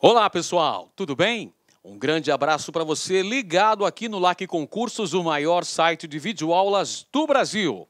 Olá, pessoal, tudo bem? Um grande abraço para você ligado aqui no LAC Concursos, o maior site de videoaulas do Brasil.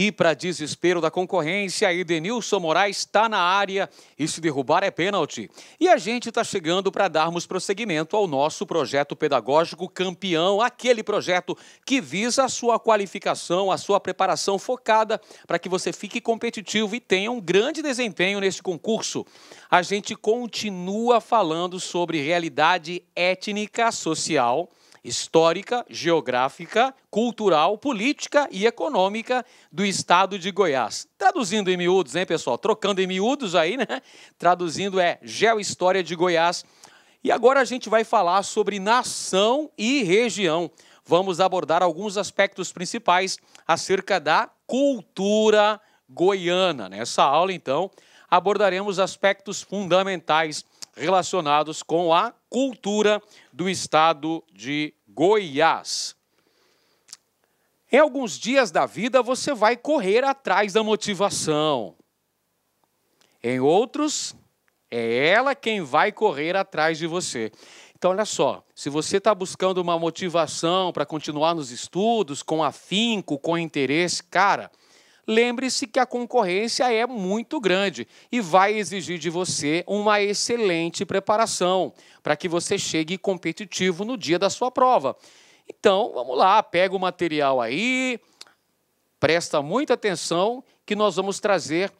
E para desespero da concorrência, Edenilson Moraes está na área e se derrubar é pênalti. E a gente está chegando para darmos prosseguimento ao nosso projeto pedagógico campeão, aquele projeto que visa a sua qualificação, a sua preparação focada para que você fique competitivo e tenha um grande desempenho neste concurso. A gente continua falando sobre realidade étnica, social histórica, geográfica, cultural, política e econômica do estado de Goiás. Traduzindo em miúdos, hein, pessoal? Trocando em miúdos aí, né? Traduzindo é Geohistória de Goiás. E agora a gente vai falar sobre nação e região. Vamos abordar alguns aspectos principais acerca da cultura goiana. Nessa aula, então, abordaremos aspectos fundamentais relacionados com a cultura do estado de Goiás. Em alguns dias da vida você vai correr atrás da motivação. Em outros, é ela quem vai correr atrás de você. Então, olha só, se você está buscando uma motivação para continuar nos estudos, com afinco, com interesse, cara, lembre-se que a concorrência é muito grande e vai exigir de você uma excelente preparação para que você chegue competitivo no dia da sua prova. Então, vamos lá, pega o material aí, presta muita atenção que nós vamos trazer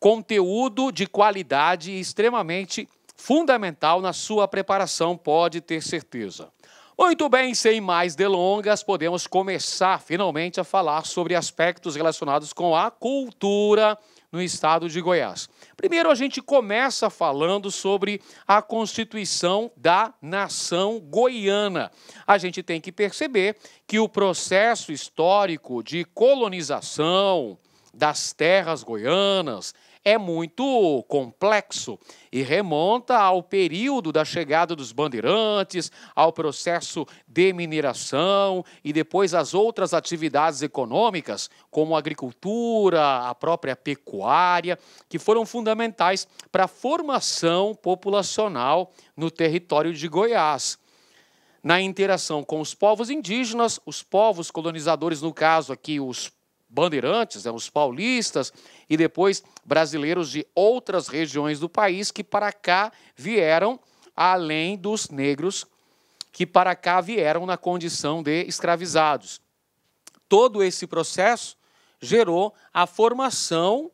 conteúdo de qualidade extremamente fundamental na sua preparação, pode ter certeza. Muito bem, sem mais delongas, podemos começar finalmente a falar sobre aspectos relacionados com a cultura no estado de Goiás. Primeiro, a gente começa falando sobre a constituição da nação goiana. A gente tem que perceber que o processo histórico de colonização das terras goianas é muito complexo e remonta ao período da chegada dos bandeirantes, ao processo de mineração e depois às outras atividades econômicas, como a agricultura, a própria pecuária, que foram fundamentais para a formação populacional no território de Goiás na interação com os povos indígenas, os povos colonizadores, no caso aqui, os bandeirantes, né, os paulistas e depois brasileiros de outras regiões do país que para cá vieram, além dos negros que para cá vieram na condição de escravizados. Todo esse processo gerou a formação,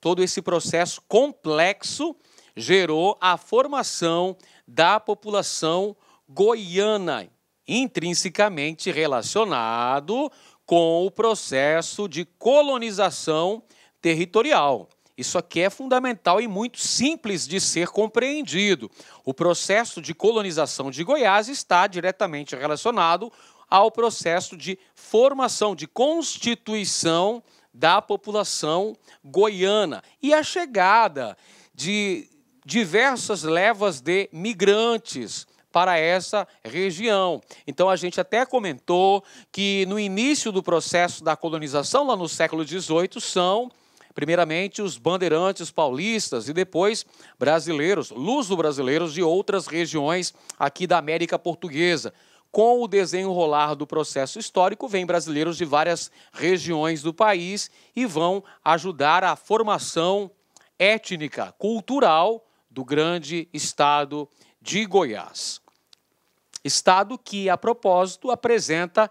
todo esse processo complexo gerou a formação da população goiana, intrinsecamente relacionado com o processo de colonização territorial. Isso aqui é fundamental e muito simples de ser compreendido. O processo de colonização de Goiás está diretamente relacionado ao processo de formação, de constituição da população goiana e a chegada de diversas levas de migrantes para essa região. Então a gente até comentou que no início do processo da colonização, lá no século XVIII, são primeiramente os bandeirantes paulistas e depois brasileiros, luso-brasileiros de outras regiões aqui da América Portuguesa. Com o desenrolar do processo histórico, vêm brasileiros de várias regiões do país e vão ajudar a formação étnica, cultural do grande estado de Goiás. Estado que, a propósito, apresenta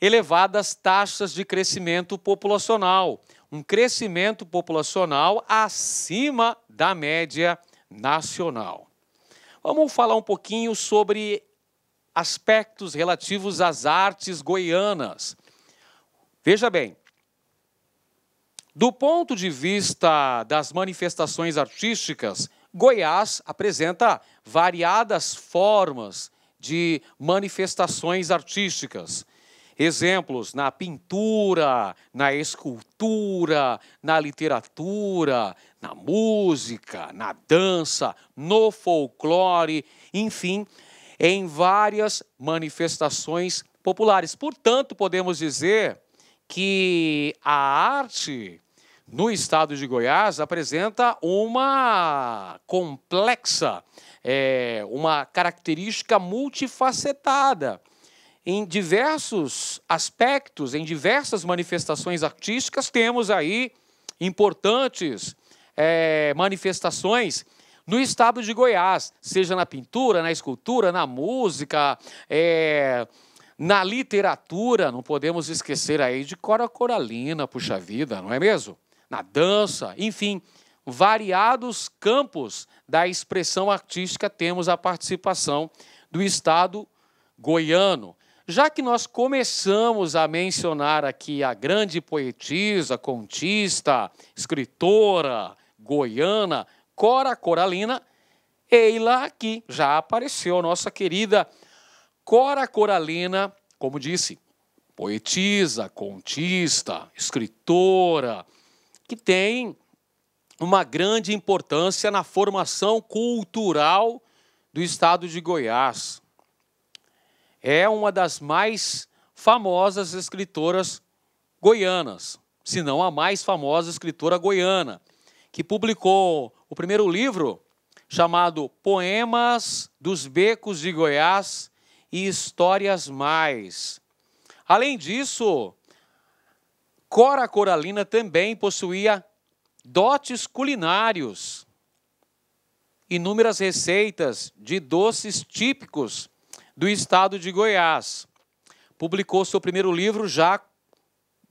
elevadas taxas de crescimento populacional, um crescimento populacional acima da média nacional. Vamos falar um pouquinho sobre aspectos relativos às artes goianas. Veja bem, do ponto de vista das manifestações artísticas, Goiás apresenta variadas formas de manifestações artísticas. Exemplos na pintura, na escultura, na literatura, na música, na dança, no folclore, enfim, em várias manifestações populares. Portanto, podemos dizer que a arte no estado de Goiás apresenta uma complexa, é, uma característica multifacetada em diversos aspectos, em diversas manifestações artísticas, temos aí importantes é, manifestações no estado de Goiás, seja na pintura, na escultura, na música, é, na literatura. Não podemos esquecer aí de Cora Coralina, puxa vida, não é mesmo? na dança, enfim, variados campos da expressão artística temos a participação do Estado goiano. Já que nós começamos a mencionar aqui a grande poetisa, contista, escritora goiana Cora Coralina, Eila aqui já apareceu, nossa querida Cora Coralina, como disse, poetisa, contista, escritora, que tem uma grande importância na formação cultural do estado de Goiás. É uma das mais famosas escritoras goianas, se não a mais famosa escritora goiana, que publicou o primeiro livro chamado Poemas dos Becos de Goiás e Histórias Mais. Além disso, Cora Coralina também possuía dotes culinários, inúmeras receitas de doces típicos do estado de Goiás. Publicou seu primeiro livro já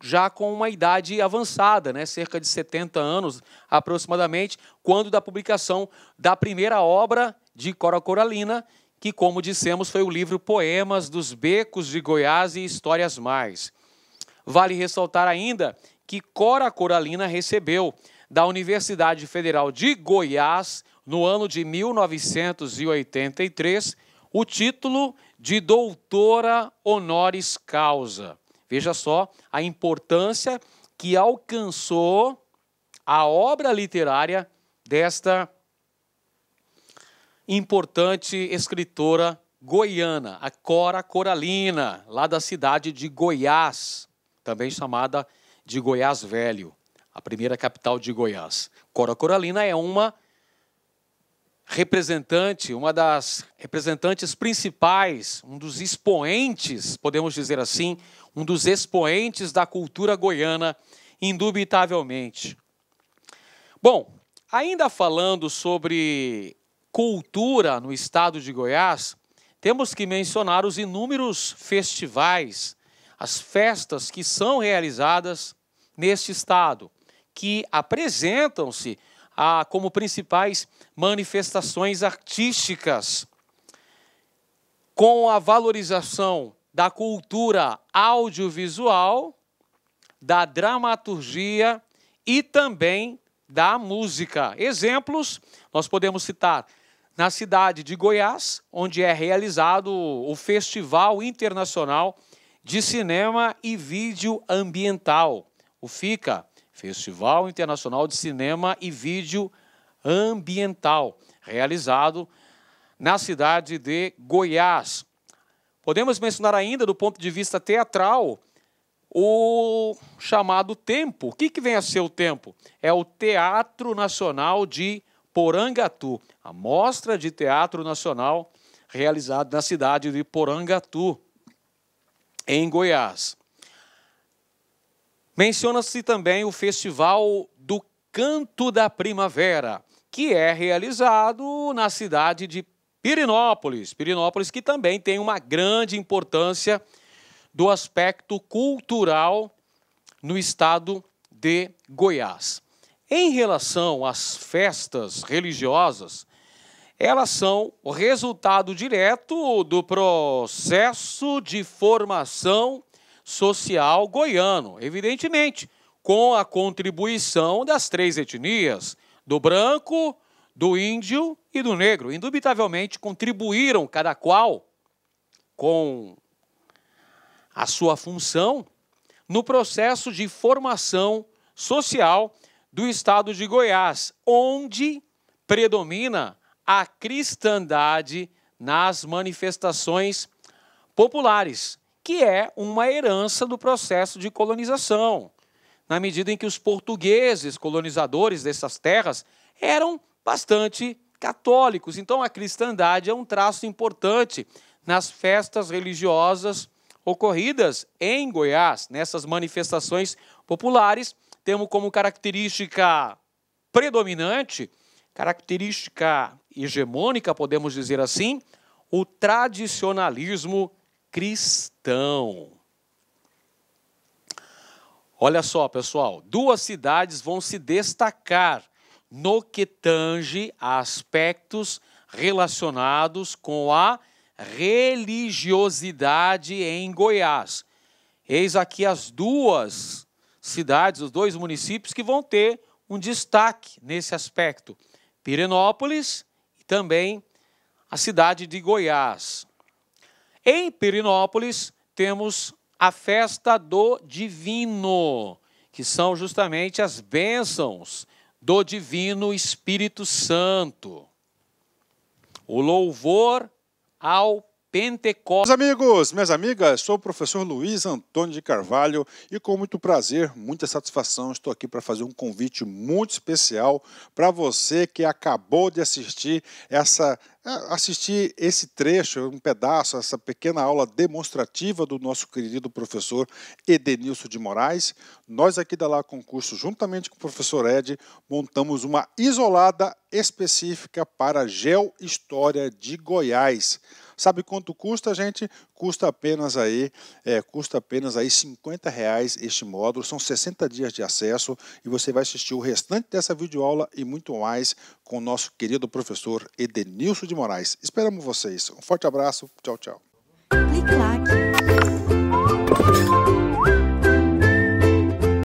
já com uma idade avançada, né, cerca de 70 anos aproximadamente, quando da publicação da primeira obra de Cora Coralina, que, como dissemos, foi o livro Poemas dos Becos de Goiás e Histórias Mais. Vale ressaltar ainda que Cora Coralina recebeu da Universidade Federal de Goiás, no ano de 1983, o título de doutora honoris causa. Veja só a importância que alcançou a obra literária desta importante escritora goiana, a Cora Coralina, lá da cidade de Goiás também chamada de Goiás Velho, a primeira capital de Goiás. Cora Coralina é uma representante, uma das representantes principais, um dos expoentes, podemos dizer assim, um dos expoentes da cultura goiana, indubitavelmente. Bom, ainda falando sobre cultura no estado de Goiás, temos que mencionar os inúmeros festivais as festas que são realizadas neste estado, que apresentam-se ah, como principais manifestações artísticas, com a valorização da cultura audiovisual, da dramaturgia e também da música. Exemplos nós podemos citar na cidade de Goiás, onde é realizado o Festival Internacional de cinema e vídeo ambiental, o FICA, Festival Internacional de Cinema e Vídeo Ambiental, realizado na cidade de Goiás. Podemos mencionar ainda, do ponto de vista teatral, o chamado Tempo. O que, que vem a ser o Tempo? É o Teatro Nacional de Porangatu, a mostra de teatro nacional realizada na cidade de Porangatu em Goiás. Menciona-se também o Festival do Canto da Primavera, que é realizado na cidade de Pirinópolis. Pirinópolis que também tem uma grande importância do aspecto cultural no estado de Goiás. Em relação às festas religiosas, elas são o resultado direto do processo de formação social goiano, evidentemente, com a contribuição das três etnias, do branco, do índio e do negro. Indubitavelmente contribuíram cada qual com a sua função no processo de formação social do estado de Goiás, onde predomina a cristandade nas manifestações populares, que é uma herança do processo de colonização, na medida em que os portugueses, colonizadores dessas terras, eram bastante católicos. Então, a cristandade é um traço importante nas festas religiosas ocorridas em Goiás, nessas manifestações populares, temos como característica predominante característica hegemônica, podemos dizer assim, o tradicionalismo cristão. Olha só, pessoal, duas cidades vão se destacar no que tange a aspectos relacionados com a religiosidade em Goiás. Eis aqui as duas cidades, os dois municípios que vão ter um destaque nesse aspecto. Pirenópolis e também a cidade de Goiás. Em Pirenópolis temos a festa do divino, que são justamente as bênçãos do divino Espírito Santo. O louvor ao Pentecostes. Meus amigos, minhas amigas, sou o professor Luiz Antônio de Carvalho e com muito prazer, muita satisfação, estou aqui para fazer um convite muito especial para você que acabou de assistir essa é, assistir esse trecho, um pedaço, essa pequena aula demonstrativa do nosso querido professor Edenilson de Moraes. Nós aqui da Lá Concurso, juntamente com o professor Ed, montamos uma isolada específica para História de Goiás. Sabe quanto custa, gente? Custa apenas aí, é, custa apenas aí 50 reais este módulo. São 60 dias de acesso e você vai assistir o restante dessa videoaula e muito mais com o nosso querido professor Edenilson de Moraes. Esperamos vocês. Um forte abraço. Tchau, tchau. Clique lá.